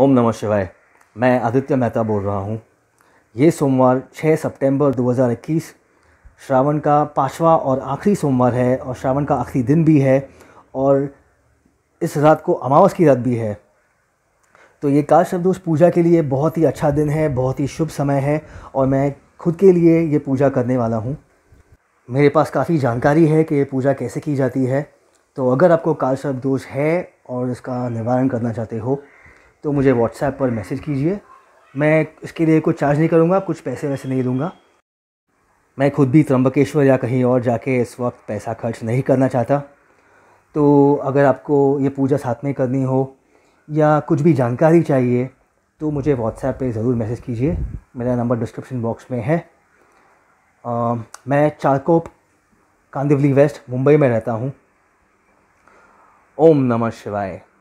ओम नमः शिवाय मैं आदित्य मेहता बोल रहा हूँ ये सोमवार 6 सितंबर 2021 श्रावण का पांचवा और आखिरी सोमवार है और श्रावण का आखिरी दिन भी है और इस रात को अमावस की रात भी है तो ये काल शब्दोष पूजा के लिए बहुत ही अच्छा दिन है बहुत ही शुभ समय है और मैं खुद के लिए ये पूजा करने वाला हूँ मेरे पास काफ़ी जानकारी है कि ये पूजा कैसे की जाती है तो अगर आपको काल शब्द दोष है और इसका निवारण करना चाहते हो तो मुझे व्हाट्सएप पर मैसेज कीजिए मैं इसके लिए कुछ चार्ज नहीं करूँगा कुछ पैसे वैसे नहीं दूँगा मैं खुद भी त्रंबकेश्वर या कहीं और जाके इस वक्त पैसा खर्च नहीं करना चाहता तो अगर आपको ये पूजा साथ में करनी हो या कुछ भी जानकारी चाहिए तो मुझे व्हाट्सएप पे ज़रूर मैसेज कीजिए मेरा नंबर डिस्क्रिप्शन बॉक्स में है आ, मैं चारकोप कांदिवली वेस्ट मुंबई में रहता हूँ ओम नमः शिवाय